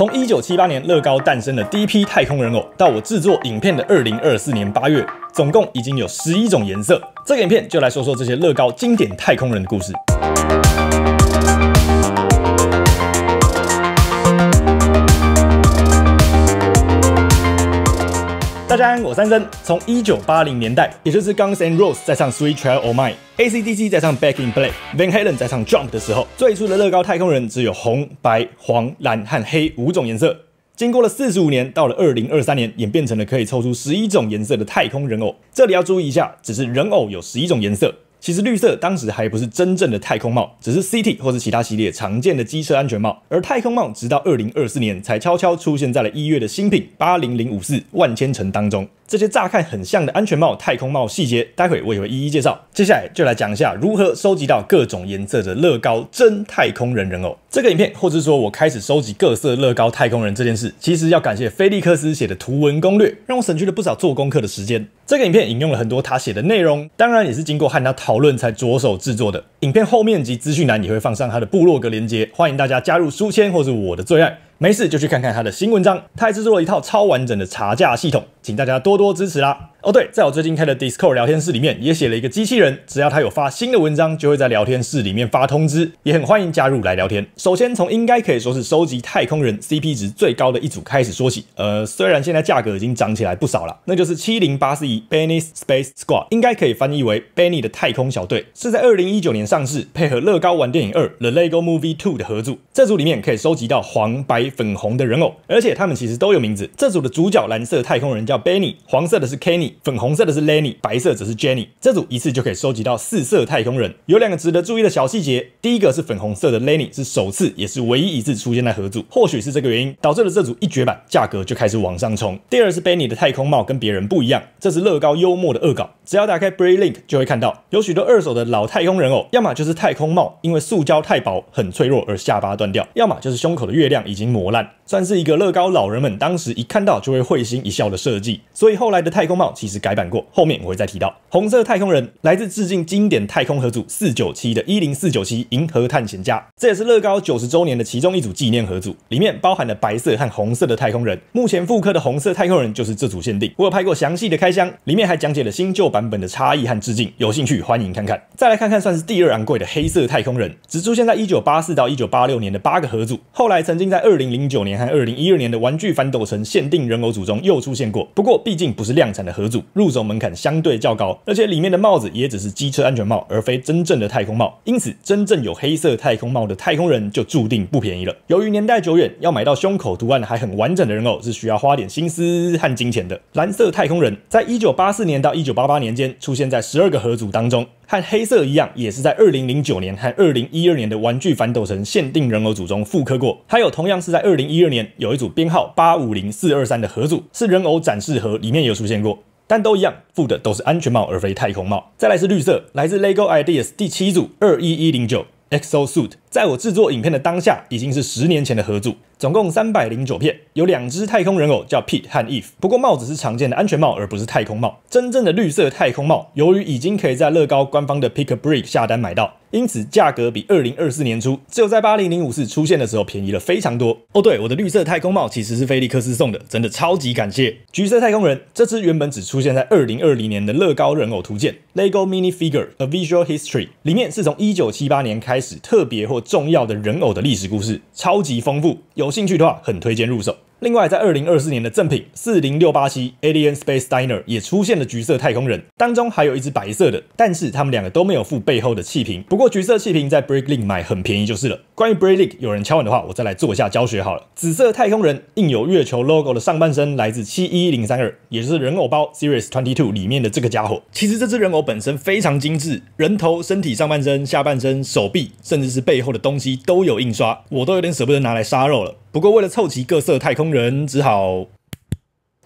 从一九七八年乐高诞生的第一批太空人偶，到我制作影片的二零二四年八月，总共已经有十一种颜色。这个影片就来说说这些乐高经典太空人的故事。大家好，我三生。从一九八零年代，也就是 Guns n Roses 在唱 Sweet Child O Mine，AC/DC 在唱 Back in Black，Van Halen 在唱 Jump 的时候，最初的乐高太空人只有红、白、黄、蓝和黑五种颜色。经过了四十五年，到了二零二三年，演变成了可以抽出十一种颜色的太空人偶。这里要注意一下，只是人偶有十一种颜色。其实绿色当时还不是真正的太空帽，只是 CT 或是其他系列常见的机车安全帽。而太空帽直到二零二四年才悄悄出现在了一月的新品八零零五四万千城当中。这些乍看很像的安全帽、太空帽细节，待会我也会一一介绍。接下来就来讲一下如何收集到各种颜色的乐高真太空人人偶。这个影片，或者说我开始收集各色乐高太空人这件事，其实要感谢菲利克斯写的图文攻略，让我省去了不少做功课的时间。这个影片引用了很多他写的内容，当然也是经过和他讨论才着手制作的。影片后面及资讯栏也会放上他的部落格链接，欢迎大家加入书签或是我的最爱。没事就去看看他的新文章，他还制作了一套超完整的查价系统，请大家多多支持啦！哦对，在我最近开的 Discord 聊天室里面也写了一个机器人，只要他有发新的文章，就会在聊天室里面发通知，也很欢迎加入来聊天。首先从应该可以说是收集太空人 CP 值最高的一组开始说起。呃，虽然现在价格已经涨起来不少了，那就是七零八四一 Benny Space Squad，应该可以翻译为 Benny 的太空小队，是在二零一九年上市，配合乐高玩电影二 The Lego Movie Two 的合作。这组里面可以收集到黄、白、粉红的人偶，而且他们其实都有名字。这组的主角蓝色太空人叫 Benny，黄色的是 Kenny。粉红色的是 Lenny，白色则是 Jenny。这组一次就可以收集到四色太空人。有两个值得注意的小细节，第一个是粉红色的 Lenny 是首次也是唯一一次出现在合组，或许是这个原因导致了这组一绝版，价格就开始往上冲。第二是 Benny 的太空帽跟别人不一样，这是乐高幽默的恶搞。只要打开 b r e c k Link 就会看到，有许多二手的老太空人偶，要么就是太空帽，因为塑胶太薄很脆弱而下巴断掉，要么就是胸口的月亮已经磨烂，算是一个乐高老人们当时一看到就会会心一笑的设计。所以后来的太空帽其实改版过，后面我会再提到。红色太空人来自致敬经典太空盒组四九七的一零四九七银河探险家，这也是乐高九十周年的其中一组纪念盒组，里面包含了白色和红色的太空人。目前复刻的红色太空人就是这组限定，我有拍过详细的开箱，里面还讲解了新旧版。版本的差异和致敬，有兴趣欢迎看看。再来看看算是第二昂贵的黑色太空人，只出现在1984到1986年的八个盒组，后来曾经在2009年和2012年的玩具反斗城限定人偶组中又出现过。不过毕竟不是量产的盒组，入手门槛相对较高，而且里面的帽子也只是机车安全帽，而非真正的太空帽。因此，真正有黑色太空帽的太空人就注定不便宜了。由于年代久远，要买到胸口图案还很完整的人偶是需要花点心思和金钱的。蓝色太空人，在1984年到1988年。间出现在十二个盒组当中，和黑色一样，也是在二零零九年和二零一二年的玩具反斗城限定人偶组中复刻过。还有同样是在二零一二年，有一组编号八五零四二三的盒组是人偶展示盒，里面有出现过，但都一样附的都是安全帽而非太空帽。再来是绿色，来自 Lego Ideas 第七组二一一零九 X O Suit，在我制作影片的当下，已经是十年前的盒组。总共三百零九片，有两只太空人偶叫 Pete 和 Eve，不过帽子是常见的安全帽，而不是太空帽。真正的绿色太空帽，由于已经可以在乐高官方的 Pick a Brick 下单买到，因此价格比二零二四年初只有在八零零五四出现的时候便宜了非常多。哦，对，我的绿色太空帽其实是菲利克斯送的，真的超级感谢。橘色太空人这只原本只出现在二零二零年的乐高人偶图鉴《LEGO Mini Figure A Visual History》里面，是从一九七八年开始特别或重要的人偶的历史故事，超级丰富有。兴趣的话，很推荐入手。另外，在二零二四年的正品四零六八七 Alien Space Diner 也出现了橘色太空人，当中还有一只白色的，但是他们两个都没有附背后的气瓶。不过橘色气瓶在 BrickLink 买很便宜就是了。关于 b r i l l k 有人敲完的话，我再来做一下教学好了。紫色太空人印有月球 logo 的上半身来自七一零三二，也就是人偶包 Series Twenty Two 里面的这个家伙。其实这只人偶本身非常精致，人头、身体上半身、下半身、手臂，甚至是背后的东西都有印刷，我都有点舍不得拿来杀肉了。不过为了凑齐各色太空人，只好。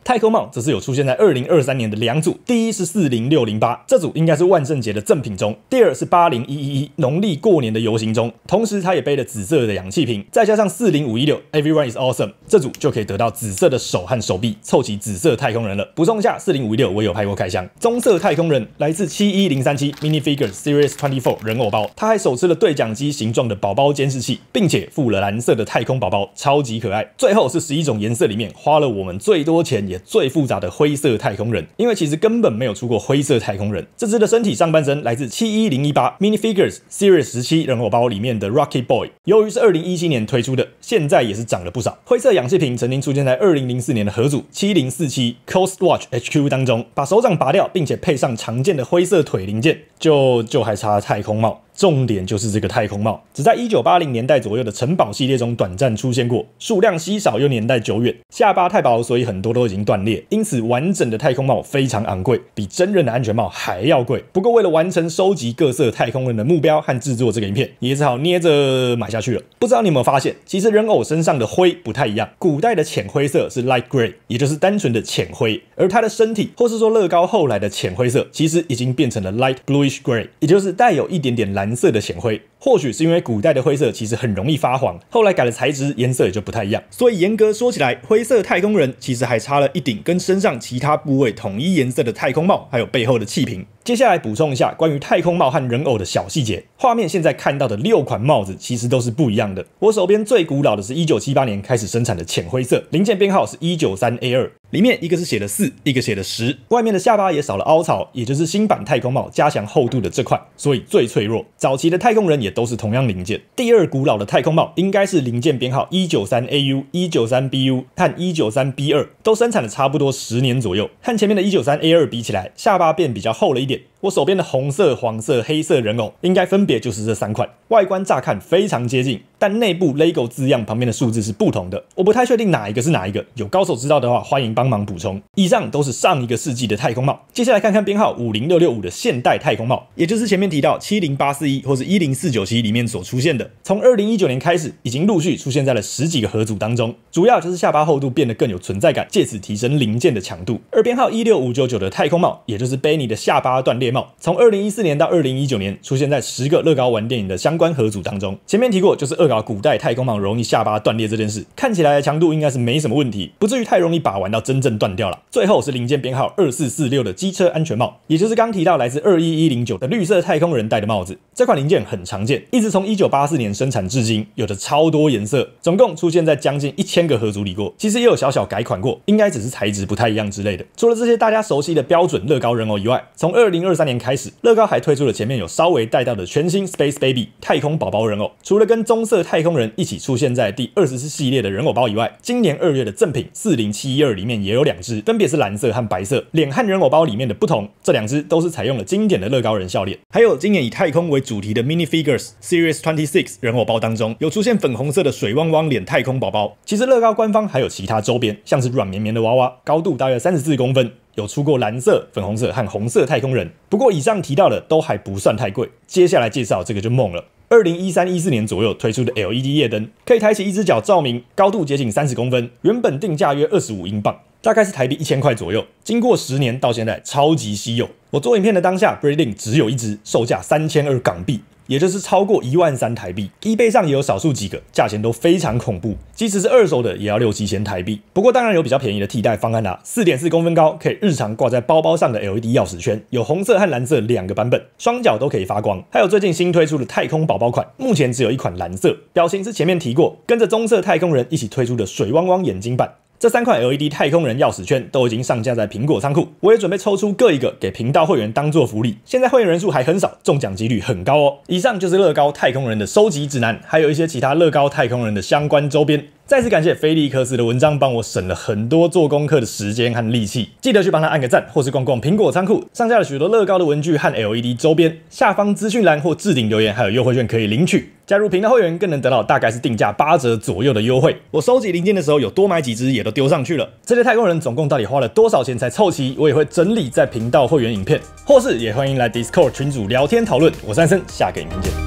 太空帽则是有出现在二零二三年的两组，第一是四零六零八这组，应该是万圣节的赠品中；第二是八零一一一农历过年的游行中。同时，他也背了紫色的氧气瓶，再加上四零五一六 Everyone is awesome 这组就可以得到紫色的手和手臂，凑齐紫色太空人了。补充一下，四零五一六我有拍过开箱，棕色太空人来自七一零三七 Mini Figure Series Twenty Four 人偶包，他还手持了对讲机形状的宝宝监视器，并且附了蓝色的太空宝宝，超级可爱。最后是十一种颜色里面花了我们最多钱也。最复杂的灰色太空人，因为其实根本没有出过灰色太空人。这只的身体上半身来自七一零一八 mini figures series 十七人偶包里面的 Rocky Boy。由于是二零一七年推出的，现在也是涨了不少。灰色氧气瓶曾经出现在二零零四年的盒组七零四七 Coast Watch HQ 当中，把手掌拔掉，并且配上常见的灰色腿零件，就就还差太空帽。重点就是这个太空帽，只在一九八零年代左右的城堡系列中短暂出现过，数量稀少又年代久远，下巴太薄，所以很多都已经断裂，因此完整的太空帽非常昂贵，比真人的安全帽还要贵。不过为了完成收集各色太空人的目标和制作这个影片，也只好捏着买下去了。不知道你有没有发现，其实人偶身上的灰不太一样，古代的浅灰色是 light gray，也就是单纯的浅灰，而他的身体或是说乐高后来的浅灰色，其实已经变成了 light bluish gray，也就是带有一点点蓝。蓝色的浅灰，或许是因为古代的灰色其实很容易发黄，后来改了材质，颜色也就不太一样。所以严格说起来，灰色太空人其实还差了一顶跟身上其他部位统一颜色的太空帽，还有背后的气瓶。接下来补充一下关于太空帽和人偶的小细节。画面现在看到的六款帽子其实都是不一样的。我手边最古老的是一九七八年开始生产的浅灰色，零件编号是一九三 A 二。里面一个是写了四，一个写了十，外面的下巴也少了凹槽，也就是新版太空帽加强厚度的这块，所以最脆弱。早期的太空人也都是同样零件。第二古老的太空帽应该是零件编号一九三 AU、一九三 BU，和一九三 B 二都生产了差不多十年左右，和前面的一九三 A 二比起来，下巴变比较厚了一点。我手边的红色、黄色、黑色人偶应该分别就是这三款，外观乍看非常接近，但内部 LEGO 字样旁边的数字是不同的。我不太确定哪一个是哪一个，有高手知道的话，欢迎帮忙补充。以上都是上一个世纪的太空帽，接下来看看编号五零六六五的现代太空帽，也就是前面提到七零八四一或是一零四九七里面所出现的，从二零一九年开始，已经陆续出现在了十几个合组当中，主要就是下巴厚度变得更有存在感，借此提升零件的强度。而编号一六五九九的太空帽，也就是 Benny 的下巴断裂。从二零一四年到二零一九年，出现在十个乐高玩电影的相关合组当中。前面提过，就是恶搞古代太空帽容易下巴断裂这件事，看起来强度应该是没什么问题，不至于太容易把玩到真正断掉了。最后是零件编号二四四六的机车安全帽，也就是刚提到来自二一一零九的绿色太空人戴的帽子。这款零件很常见，一直从一九八四年生产至今，有着超多颜色，总共出现在将近一千个合组里过。其实也有小小改款过，应该只是材质不太一样之类的。除了这些大家熟悉的标准乐高人偶以外，从二零二三。年开始，乐高还推出了前面有稍微带到的全新 Space Baby 太空宝宝人偶，除了跟棕色太空人一起出现在第二十四系列的人偶包以外，今年二月的赠品40712里面也有两只，分别是蓝色和白色脸和人偶包里面的不同，这两只都是采用了经典的乐高人笑脸。还有今年以太空为主题的 Mini Figures Series 26人偶包当中，有出现粉红色的水汪汪脸太空宝宝。其实乐高官方还有其他周边，像是软绵绵的娃娃，高度大约三十四公分。有出过蓝色、粉红色和红色太空人，不过以上提到的都还不算太贵。接下来介绍这个就梦了。二零一三一四年左右推出的 LED 夜灯，可以抬起一只脚照明，高度接近三十公分，原本定价约二十五英镑，大概是台币一千块左右。经过十年到现在，超级稀有。我做影片的当下 b r i l l i n g 只有一只，售价三千二港币。也就是超过一万三台币，eBay 上也有少数几个，价钱都非常恐怖。即使是二手的，也要六七千台币。不过当然有比较便宜的替代方案啦。四点四公分高，可以日常挂在包包上的 LED 钥匙圈，有红色和蓝色两个版本，双脚都可以发光。还有最近新推出的太空宝宝款，目前只有一款蓝色，表情是前面提过，跟着棕色太空人一起推出的水汪汪眼睛版。这三款 LED 太空人钥匙圈都已经上架在苹果仓库，我也准备抽出各一个给频道会员当做福利。现在会员人数还很少，中奖几率很高哦。以上就是乐高太空人的收集指南，还有一些其他乐高太空人的相关周边。再次感谢菲利克斯的文章，帮我省了很多做功课的时间和力气。记得去帮他按个赞，或是逛逛苹果仓库，上架了许多乐高的文具和 LED 周边。下方资讯栏或置顶留言还有优惠券可以领取。加入频道会员更能得到大概是定价八折左右的优惠。我收集零件的时候有多买几只，也都丢上去了。这些太空人总共到底花了多少钱才凑齐？我也会整理在频道会员影片，或是也欢迎来 Discord 群组聊天讨论。我是安生，下个影片见。